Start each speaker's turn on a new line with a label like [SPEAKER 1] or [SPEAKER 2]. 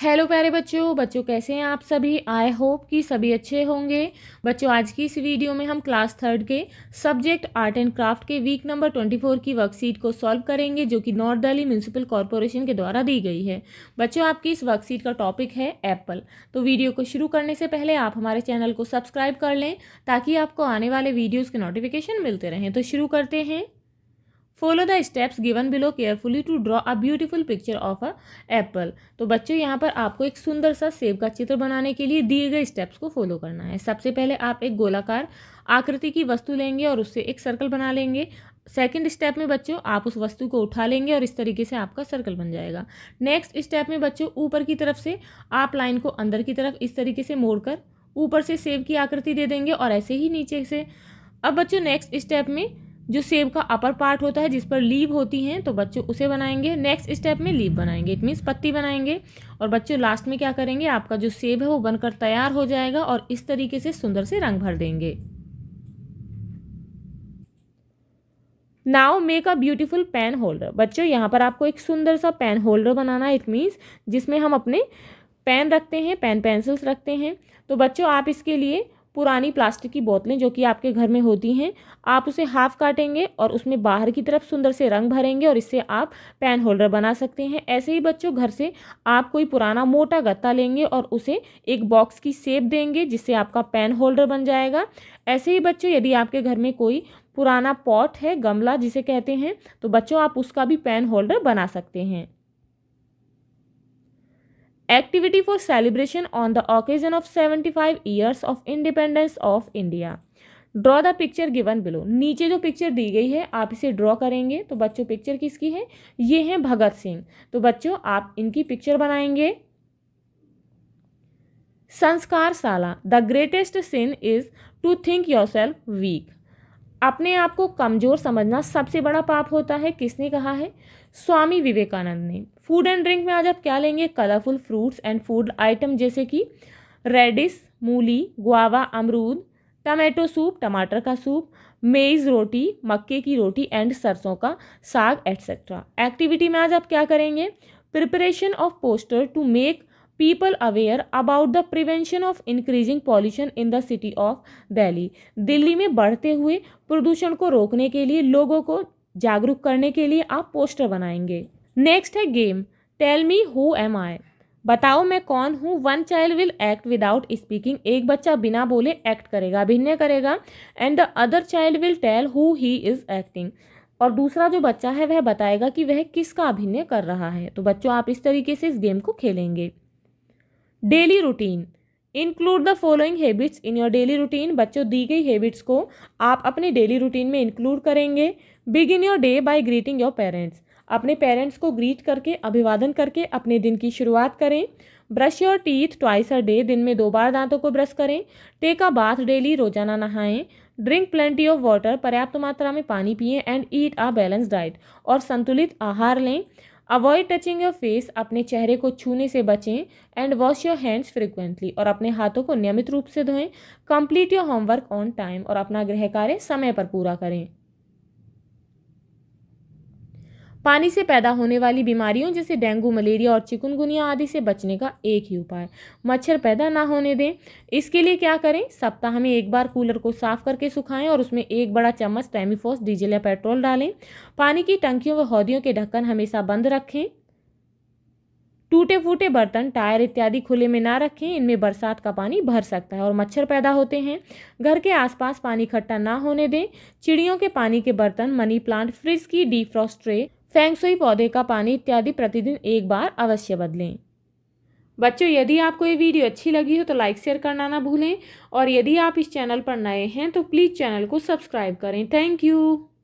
[SPEAKER 1] Hello प्यारे बच्चों बच्चों कैसे हैं आप सभी आई होप कि सभी अच्छे होंगे बच्चों आज की इस वीडियो में हम क्लास थर्ड के सब्जेक्ट आर्ट एंड क्राफ्ट के वीक नंबर 24 की वर्कशीट को सॉल्व करेंगे जो कि नॉर्थ दिल्ली म्यूनसिपल कॉरपोरेशन के द्वारा दी गई है बच्चों आपकी इस वर्कशीट का टॉपिक है एप्पल तो वीडियो को शुरू करने से पहले आप हमारे चैनल को सब्सक्राइब कर लें ताकि आपको आने वाले वीडियोज़ के नोटिफिकेशन मिलते रहें तो शुरू करते हैं follow the steps given below carefully to draw a beautiful picture of a apple तो बच्चों यहाँ पर आपको एक सुंदर सा सेब का चित्र बनाने के लिए दिए गए स्टेप्स को फॉलो करना है सबसे पहले आप एक गोलाकार आकृति की वस्तु लेंगे और उससे एक सर्कल बना लेंगे सेकेंड स्टेप में बच्चों आप उस वस्तु को उठा लेंगे और इस तरीके से आपका सर्कल बन जाएगा नेक्स्ट स्टेप में बच्चों ऊपर की तरफ से आप लाइन को अंदर की तरफ इस तरीके से मोड़कर ऊपर से सेब की आकृति दे देंगे और ऐसे ही नीचे से अब बच्चों नेक्स्ट स्टेप में जो सेब का अपर पार्ट होता है जिस पर लीव होती हैं तो बच्चों उसे बनाएंगे नेक्स्ट स्टेप में लीव बनाएंगे इट मीन्स पत्ती बनाएंगे और बच्चों लास्ट में क्या करेंगे आपका जो सेब है वो बनकर तैयार हो जाएगा और इस तरीके से सुंदर से रंग भर देंगे now make a beautiful pen holder बच्चों यहाँ पर आपको एक सुंदर सा पेन होल्डर बनाना है इट मीन्स जिसमें हम अपने पेन रखते हैं पेन पेंसिल्स रखते हैं तो बच्चों आप इसके लिए पुरानी प्लास्टिक की बोतलें जो कि आपके घर में होती हैं आप उसे हाफ काटेंगे और उसमें बाहर की तरफ सुंदर से रंग भरेंगे और इससे आप पेन होल्डर बना सकते हैं ऐसे ही बच्चों घर से आप कोई पुराना मोटा गत्ता लेंगे और उसे एक बॉक्स की सेप देंगे जिससे आपका पेन होल्डर बन जाएगा ऐसे ही बच्चों यदि आपके घर में कोई पुराना पॉट है गमला जिसे कहते हैं तो बच्चों आप उसका भी पेन होल्डर बना सकते हैं activity for celebration on the occasion of 75 years of independence of India. Draw the picture given below नीचे जो पिक्चर दी गई है आप इसे ड्रॉ करेंगे तो बच्चों पिक्चर किसकी है ये है भगत सिंह तो बच्चों आप इनकी पिक्चर बनाएंगे संस्कार साला the greatest sin is to think yourself weak अपने आप को कमज़ोर समझना सबसे बड़ा पाप होता है किसने कहा है स्वामी विवेकानंद ने फूड एंड ड्रिंक में आज आप क्या लेंगे colourful fruits and food item जैसे कि रेडिस मूली गुआवा अमरूद टमाटो सूप टमाटर का सूप मेज़ रोटी मक्के की रोटी एंड सरसों का साग एट्सेट्रा एक्टिविटी में आज आप क्या करेंगे preparation of poster to make people aware about the prevention of increasing pollution in the city of delhi Delhi में बढ़ते हुए प्रदूषण को रोकने के लिए लोगों को जागरूक करने के लिए आप पोस्टर बनाएंगे नेक्स्ट है game tell me who am I बताओ मैं कौन हूँ one child will act without speaking एक बच्चा बिना बोले एक्ट करेगा अभिनय करेगा and the other child will tell who he is acting और दूसरा जो बच्चा है वह बताएगा कि वह किसका अभिनय कर रहा है तो बच्चों आप इस तरीके से इस गेम को खेलेंगे daily routine include the following habits in your daily routine बच्चों दी गई हैबिट्स को आप अपने डेली रूटीन में इंक्लूड करेंगे begin your day by greeting your parents अपने पेरेंट्स को ग्रीट करके अभिवादन करके अपने दिन की शुरुआत करें brush your teeth twice a day दिन में दो बार दांतों को ब्रश करें टेक अ बाथ डेली रोजाना नहाएं ड्रिंक प्लेंटी ऑफ वाटर पर्याप्त मात्रा में पानी पिए and eat a balance diet और संतुलित आहार लें अवॉइड टचिंग योर फेस अपने चेहरे को छूने से बचें and wash your hands frequently और अपने हाथों को नियमित रूप से धोएं complete your homework on time और अपना गृह कार्य समय पर पूरा करें पानी से पैदा होने वाली बीमारियों जैसे डेंगू मलेरिया और चिकनगुनिया आदि से बचने का एक ही उपाय मच्छर पैदा ना होने दें इसके लिए क्या करें सप्ताह में एक बार कूलर को साफ करके सुखाएं और उसमें एक बड़ा चम्मच टैमीफोस डीजल या पेट्रोल डालें पानी की टंकियों व हौदियों के ढक्कन हमेशा बंद रखें टूटे फूटे बर्तन टायर इत्यादि खुले में ना रखें इनमें बरसात का पानी भर सकता है और मच्छर पैदा होते हैं घर के आसपास पानी इकट्ठा ना होने दें चिड़ियों के पानी के बर्तन मनी प्लांट फ्रिज की डीफ्रॉस्ट्रे फेंगसुई पौधे का पानी इत्यादि प्रतिदिन एक बार अवश्य बदलें बच्चों यदि आपको ये वीडियो अच्छी लगी हो तो लाइक शेयर करना ना भूलें और यदि आप इस चैनल पर नए हैं तो प्लीज़ चैनल को सब्सक्राइब करें थैंक यू